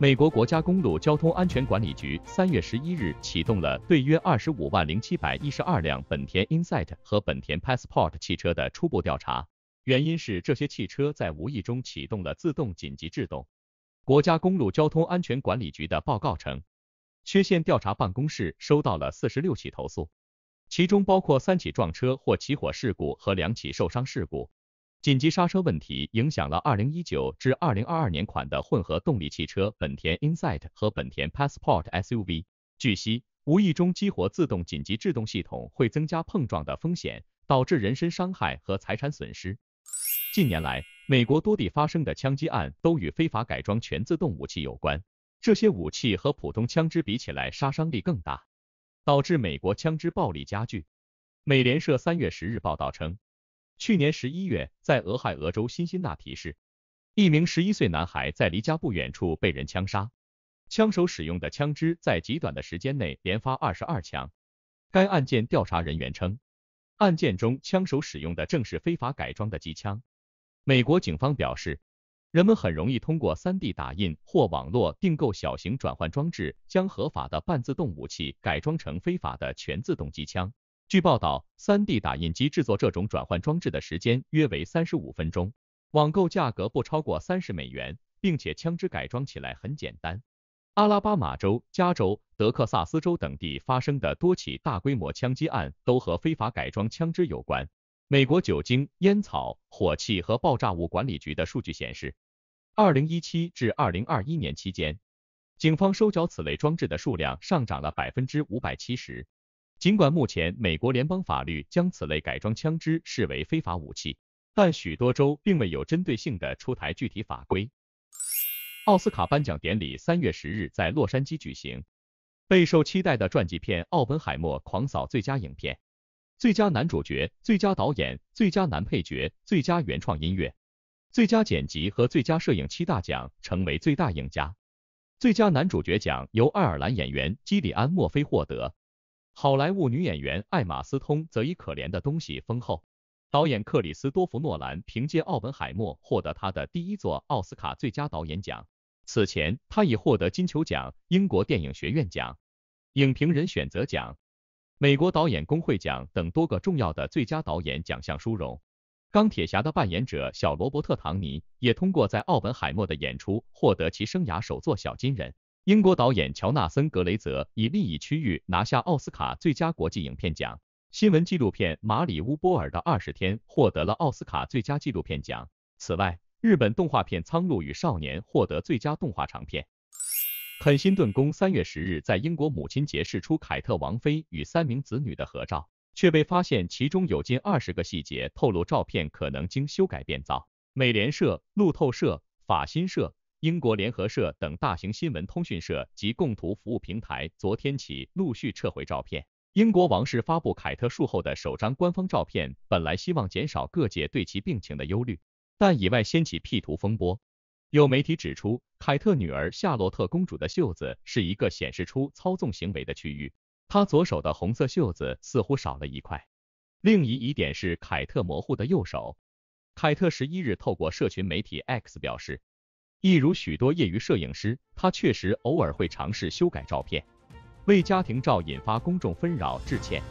美国国家公路交通安全管理局三月十一日启动了对约二十五万零七百一十二辆本田 Insight 和本田 Passport 汽车的初步调查，原因是这些汽车在无意中启动了自动紧急制动。国家公路交通安全管理局的报告称，缺陷调查办公室收到了四十六起投诉，其中包括三起撞车或起火事故和两起受伤事故。紧急刹车问题影响了二零一九至二零二二年款的混合动力汽车本田 Insight 和本田 Passport SUV。据悉，无意中激活自动紧急制动系统会增加碰撞的风险，导致人身伤害和财产损失。近年来，美国多地发生的枪击案都与非法改装全自动武器有关，这些武器和普通枪支比起来杀伤力更大，导致美国枪支暴力加剧。美联社三月十日报道称。去年十一月，在俄亥俄州辛辛那提市，一名十一岁男孩在离家不远处被人枪杀，枪手使用的枪支在极短的时间内连发二十二枪。该案件调查人员称，案件中枪手使用的正是非法改装的机枪。美国警方表示，人们很容易通过 3D 打印或网络订购小型转换装置，将合法的半自动武器改装成非法的全自动机枪。据报道，三 D 打印机制作这种转换装置的时间约为三十五分钟，网购价格不超过三十美元，并且枪支改装起来很简单。阿拉巴马州、加州、德克萨斯州等地发生的多起大规模枪击案都和非法改装枪支有关。美国酒精、烟草、火器和爆炸物管理局的数据显示，二零一七至二零二一年期间，警方收缴此类装置的数量上涨了百分之五百七十。尽管目前美国联邦法律将此类改装枪支视为非法武器，但许多州并未有针对性的出台具体法规。奥斯卡颁奖典礼三月十日在洛杉矶举行，备受期待的传记片《奥本海默》狂扫最佳影片、最佳男主角、最佳导演、最佳男配角、最佳原创音乐、最佳剪辑和最佳摄影七大奖，成为最大赢家。最佳男主角奖由爱尔兰演员基里安·墨菲获得。好莱坞女演员艾玛斯通则以可怜的东西丰厚。导演克里斯多夫诺兰凭借《奥本海默》获得他的第一座奥斯卡最佳导演奖。此前，他已获得金球奖、英国电影学院奖、影评人选择奖、美国导演工会奖等多个重要的最佳导演奖项殊荣。《钢铁侠》的扮演者小罗伯特唐尼也通过在《奥本海默》的演出获得其生涯首座小金人。英国导演乔纳森·格雷泽以另一区域拿下奥斯卡最佳国际影片奖。新闻纪录片《马里乌波尔的二十天》获得了奥斯卡最佳纪录片奖。此外，日本动画片《苍鹭与少年》获得最佳动画长片。肯辛顿宫三月十日在英国母亲节释出凯特王妃与三名子女的合照，却被发现其中有近二十个细节透露照片可能经修改变造。美联社、路透社、法新社。英国联合社等大型新闻通讯社及供图服务平台昨天起陆续撤回照片。英国王室发布凯特术后的首张官方照片，本来希望减少各界对其病情的忧虑，但意外掀起 P 图风波。有媒体指出，凯特女儿夏洛特公主的袖子是一个显示出操纵行为的区域，她左手的红色袖子似乎少了一块。另一疑点是凯特模糊的右手。凯特十一日透过社群媒体 X 表示。一如许多业余摄影师，他确实偶尔会尝试修改照片。为家庭照引发公众纷扰致歉。